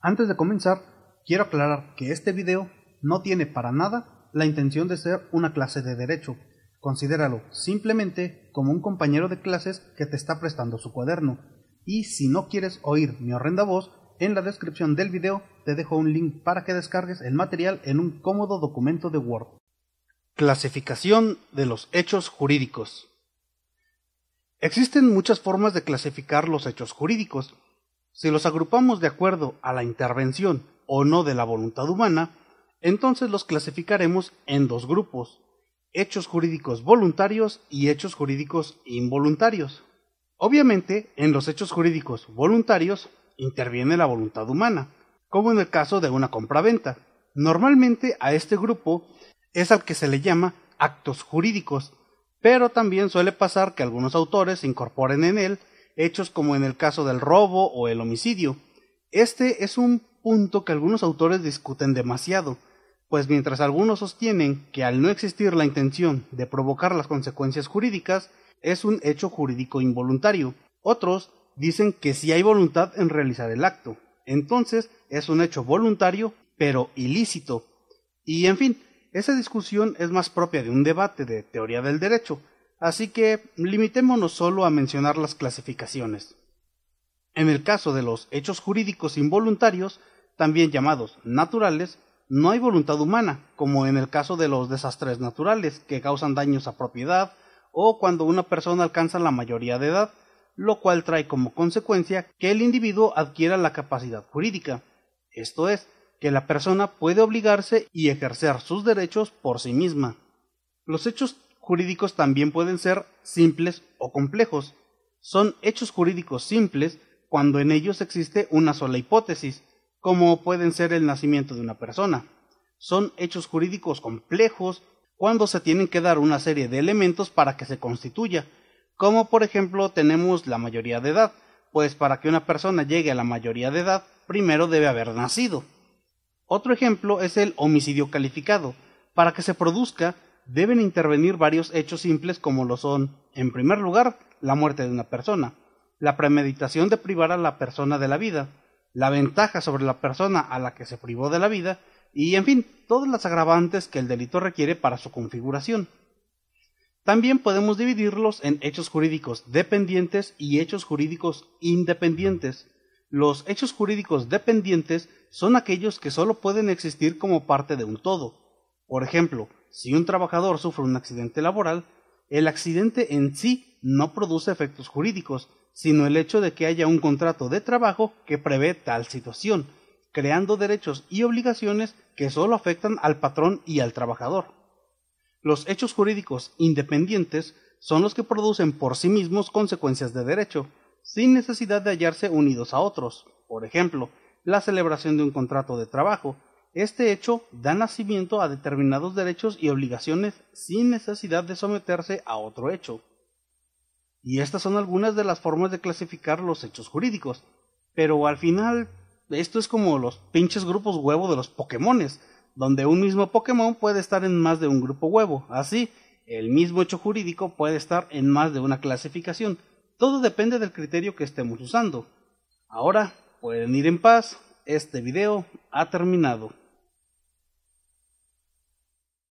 Antes de comenzar, quiero aclarar que este video no tiene para nada la intención de ser una clase de derecho. Considéralo simplemente como un compañero de clases que te está prestando su cuaderno. Y si no quieres oír mi horrenda voz, en la descripción del video te dejo un link para que descargues el material en un cómodo documento de Word. Clasificación de los hechos jurídicos. Existen muchas formas de clasificar los hechos jurídicos, si los agrupamos de acuerdo a la intervención o no de la voluntad humana, entonces los clasificaremos en dos grupos, hechos jurídicos voluntarios y hechos jurídicos involuntarios. Obviamente, en los hechos jurídicos voluntarios interviene la voluntad humana, como en el caso de una compraventa. Normalmente a este grupo es al que se le llama actos jurídicos, pero también suele pasar que algunos autores incorporen en él hechos como en el caso del robo o el homicidio. Este es un punto que algunos autores discuten demasiado, pues mientras algunos sostienen que al no existir la intención de provocar las consecuencias jurídicas, es un hecho jurídico involuntario, otros dicen que si hay voluntad en realizar el acto, entonces es un hecho voluntario pero ilícito. Y en fin, esa discusión es más propia de un debate de teoría del derecho, Así que limitémonos solo a mencionar las clasificaciones. En el caso de los hechos jurídicos involuntarios, también llamados naturales, no hay voluntad humana, como en el caso de los desastres naturales que causan daños a propiedad o cuando una persona alcanza la mayoría de edad, lo cual trae como consecuencia que el individuo adquiera la capacidad jurídica, esto es, que la persona puede obligarse y ejercer sus derechos por sí misma. Los hechos jurídicos también pueden ser simples o complejos. Son hechos jurídicos simples cuando en ellos existe una sola hipótesis, como pueden ser el nacimiento de una persona. Son hechos jurídicos complejos cuando se tienen que dar una serie de elementos para que se constituya, como por ejemplo tenemos la mayoría de edad, pues para que una persona llegue a la mayoría de edad, primero debe haber nacido. Otro ejemplo es el homicidio calificado. Para que se produzca, deben intervenir varios hechos simples como lo son, en primer lugar, la muerte de una persona, la premeditación de privar a la persona de la vida, la ventaja sobre la persona a la que se privó de la vida, y en fin, todas las agravantes que el delito requiere para su configuración. También podemos dividirlos en hechos jurídicos dependientes y hechos jurídicos independientes. Los hechos jurídicos dependientes son aquellos que solo pueden existir como parte de un todo. Por ejemplo, si un trabajador sufre un accidente laboral, el accidente en sí no produce efectos jurídicos, sino el hecho de que haya un contrato de trabajo que prevé tal situación, creando derechos y obligaciones que solo afectan al patrón y al trabajador. Los hechos jurídicos independientes son los que producen por sí mismos consecuencias de derecho, sin necesidad de hallarse unidos a otros. Por ejemplo, la celebración de un contrato de trabajo, este hecho da nacimiento a determinados derechos y obligaciones sin necesidad de someterse a otro hecho. Y estas son algunas de las formas de clasificar los hechos jurídicos. Pero al final, esto es como los pinches grupos huevo de los Pokémones, donde un mismo Pokémon puede estar en más de un grupo huevo. Así, el mismo hecho jurídico puede estar en más de una clasificación. Todo depende del criterio que estemos usando. Ahora, pueden ir en paz. Este video ha terminado.